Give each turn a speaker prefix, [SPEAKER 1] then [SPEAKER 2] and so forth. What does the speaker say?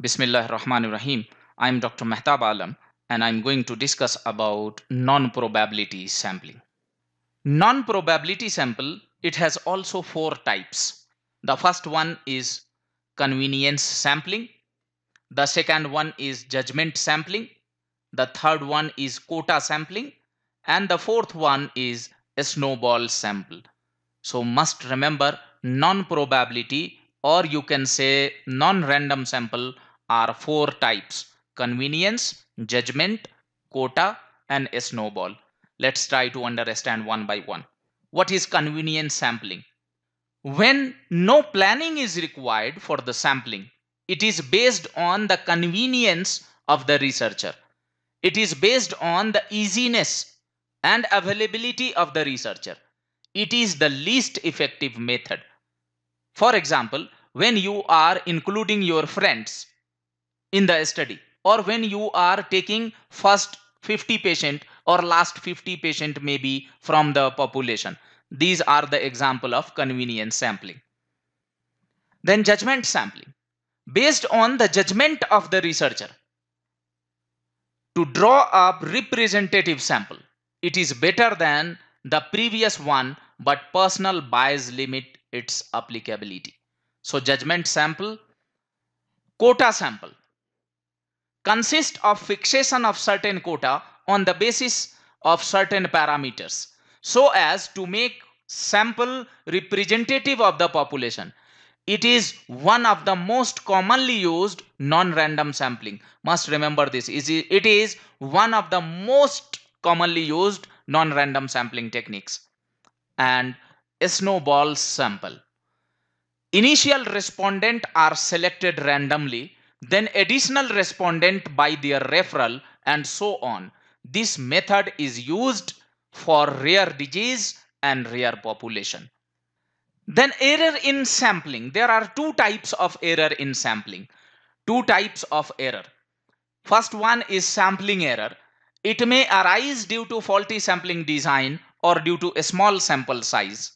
[SPEAKER 1] Bismillah Rahman Rahim. I'm Dr. Mehtab Alam and I'm going to discuss about non-probability sampling. Non-probability sample, it has also four types. The first one is convenience sampling. The second one is judgment sampling. The third one is quota sampling. And the fourth one is a snowball sample. So must remember non-probability or you can say non-random sample are four types convenience, judgment, quota, and a snowball. Let's try to understand one by one. What is convenience sampling? When no planning is required for the sampling, it is based on the convenience of the researcher. It is based on the easiness and availability of the researcher. It is the least effective method. For example, when you are including your friends in the study or when you are taking first 50 patient or last 50 patient maybe from the population these are the example of convenience sampling then judgment sampling based on the judgment of the researcher to draw up representative sample it is better than the previous one but personal bias limit its applicability so judgment sample quota sample consist of fixation of certain quota on the basis of certain parameters so as to make sample representative of the population. It is one of the most commonly used non-random sampling. Must remember this. It is one of the most commonly used non-random sampling techniques. And snowball sample. Initial respondent are selected randomly then additional respondent by their referral and so on. This method is used for rare disease and rare population. Then error in sampling. There are two types of error in sampling. Two types of error. First one is sampling error. It may arise due to faulty sampling design or due to a small sample size.